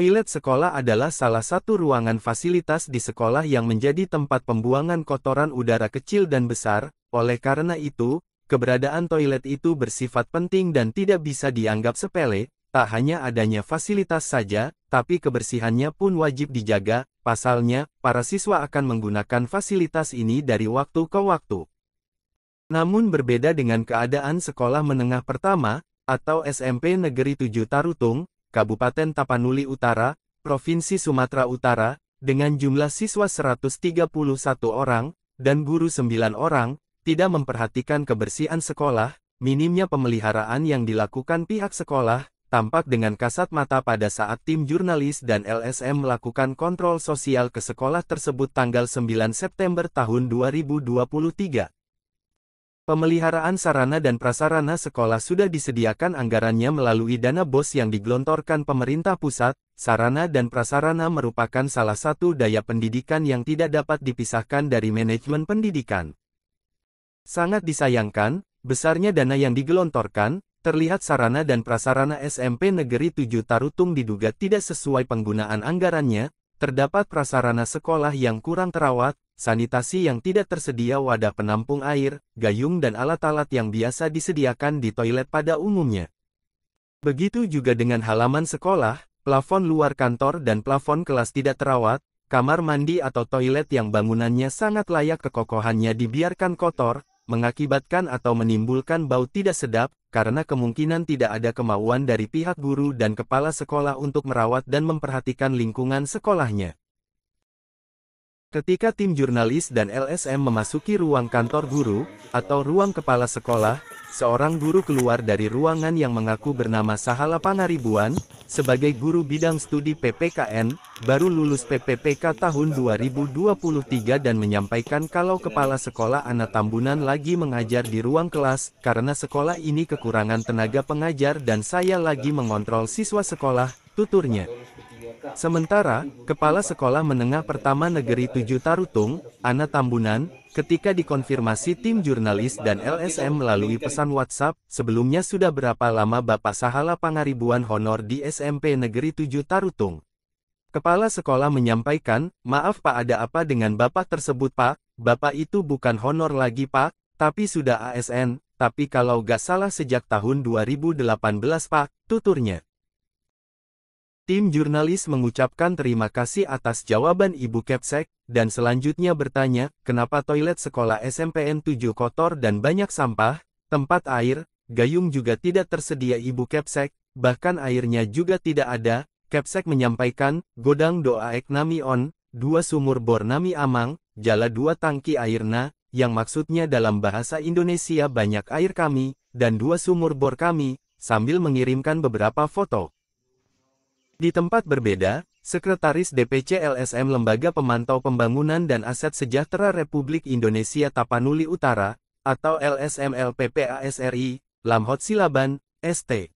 Toilet sekolah adalah salah satu ruangan fasilitas di sekolah yang menjadi tempat pembuangan kotoran udara kecil dan besar, oleh karena itu, keberadaan toilet itu bersifat penting dan tidak bisa dianggap sepele, tak hanya adanya fasilitas saja, tapi kebersihannya pun wajib dijaga, pasalnya, para siswa akan menggunakan fasilitas ini dari waktu ke waktu. Namun berbeda dengan keadaan sekolah menengah pertama, atau SMP Negeri 7 Tarutung, Kabupaten Tapanuli Utara, Provinsi Sumatera Utara, dengan jumlah siswa 131 orang, dan guru 9 orang, tidak memperhatikan kebersihan sekolah, minimnya pemeliharaan yang dilakukan pihak sekolah, tampak dengan kasat mata pada saat tim jurnalis dan LSM melakukan kontrol sosial ke sekolah tersebut tanggal 9 September tahun 2023. Pemeliharaan sarana dan prasarana sekolah sudah disediakan anggarannya melalui dana BOS yang digelontorkan pemerintah pusat. Sarana dan prasarana merupakan salah satu daya pendidikan yang tidak dapat dipisahkan dari manajemen pendidikan. Sangat disayangkan, besarnya dana yang digelontorkan, terlihat sarana dan prasarana SMP Negeri 7 Tarutung diduga tidak sesuai penggunaan anggarannya, terdapat prasarana sekolah yang kurang terawat, sanitasi yang tidak tersedia wadah penampung air, gayung dan alat-alat yang biasa disediakan di toilet pada umumnya. Begitu juga dengan halaman sekolah, plafon luar kantor dan plafon kelas tidak terawat, kamar mandi atau toilet yang bangunannya sangat layak kekokohannya dibiarkan kotor, mengakibatkan atau menimbulkan bau tidak sedap, karena kemungkinan tidak ada kemauan dari pihak guru dan kepala sekolah untuk merawat dan memperhatikan lingkungan sekolahnya. Ketika tim jurnalis dan LSM memasuki ruang kantor guru, atau ruang kepala sekolah, seorang guru keluar dari ruangan yang mengaku bernama Sahala Panaribuan sebagai guru bidang studi PPKN, baru lulus PPPK tahun 2023 dan menyampaikan kalau kepala sekolah anak Tambunan lagi mengajar di ruang kelas, karena sekolah ini kekurangan tenaga pengajar dan saya lagi mengontrol siswa sekolah, tuturnya. Sementara, Kepala Sekolah Menengah Pertama Negeri 7 Tarutung, Ana Tambunan, ketika dikonfirmasi tim jurnalis dan LSM melalui pesan WhatsApp, sebelumnya sudah berapa lama Bapak Sahala Pangaribuan honor di SMP Negeri 7 Tarutung? Kepala sekolah menyampaikan, maaf Pak ada apa dengan Bapak tersebut Pak, Bapak itu bukan honor lagi Pak, tapi sudah ASN, tapi kalau gak salah sejak tahun 2018 Pak, tuturnya. Tim jurnalis mengucapkan terima kasih atas jawaban Ibu Kepsek, dan selanjutnya bertanya, kenapa toilet sekolah SMPN 7 kotor dan banyak sampah, tempat air, gayung juga tidak tersedia Ibu Kepsek, bahkan airnya juga tidak ada, Kepsek menyampaikan, godang doa ek nami on, dua sumur bor nami amang, jala dua tangki airna, yang maksudnya dalam bahasa Indonesia banyak air kami, dan dua sumur bor kami, sambil mengirimkan beberapa foto. Di tempat berbeda, Sekretaris DPC LSM Lembaga Pemantau Pembangunan dan Aset Sejahtera Republik Indonesia Tapanuli Utara, atau LSM LPPASRI, Lamhot Silaban, ST,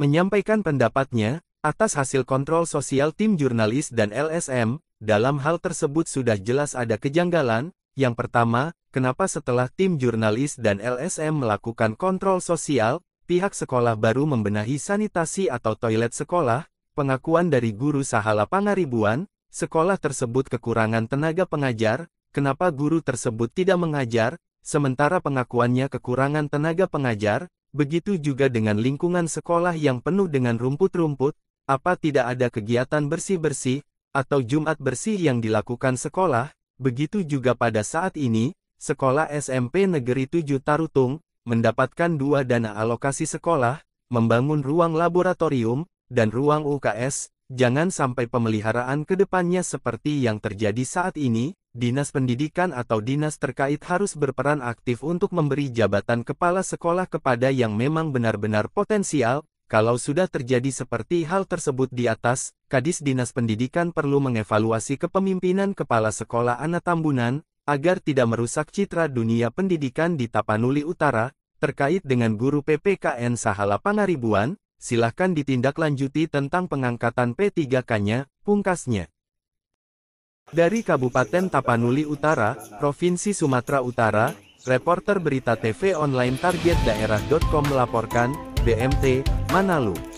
menyampaikan pendapatnya atas hasil kontrol sosial tim jurnalis dan LSM, dalam hal tersebut sudah jelas ada kejanggalan, yang pertama, kenapa setelah tim jurnalis dan LSM melakukan kontrol sosial, pihak sekolah baru membenahi sanitasi atau toilet sekolah, pengakuan dari guru Sahala Pangaribuan, sekolah tersebut kekurangan tenaga pengajar, kenapa guru tersebut tidak mengajar, sementara pengakuannya kekurangan tenaga pengajar, begitu juga dengan lingkungan sekolah yang penuh dengan rumput-rumput, apa tidak ada kegiatan bersih-bersih, atau Jumat bersih yang dilakukan sekolah, begitu juga pada saat ini, sekolah SMP Negeri 7 Tarutung, mendapatkan dua dana alokasi sekolah, membangun ruang laboratorium, dan ruang UKS, jangan sampai pemeliharaan kedepannya seperti yang terjadi saat ini, dinas pendidikan atau dinas terkait harus berperan aktif untuk memberi jabatan kepala sekolah kepada yang memang benar-benar potensial, kalau sudah terjadi seperti hal tersebut di atas, Kadis Dinas Pendidikan perlu mengevaluasi kepemimpinan kepala sekolah anak Tambunan, agar tidak merusak citra dunia pendidikan di Tapanuli Utara, terkait dengan guru PPKN Sahala Pangaribuan, silahkan ditindaklanjuti tentang pengangkatan P3K-nya, pungkasnya. Dari Kabupaten Tapanuli Utara, Provinsi Sumatera Utara, reporter berita TV online daerah.com melaporkan, BMT, Manalu.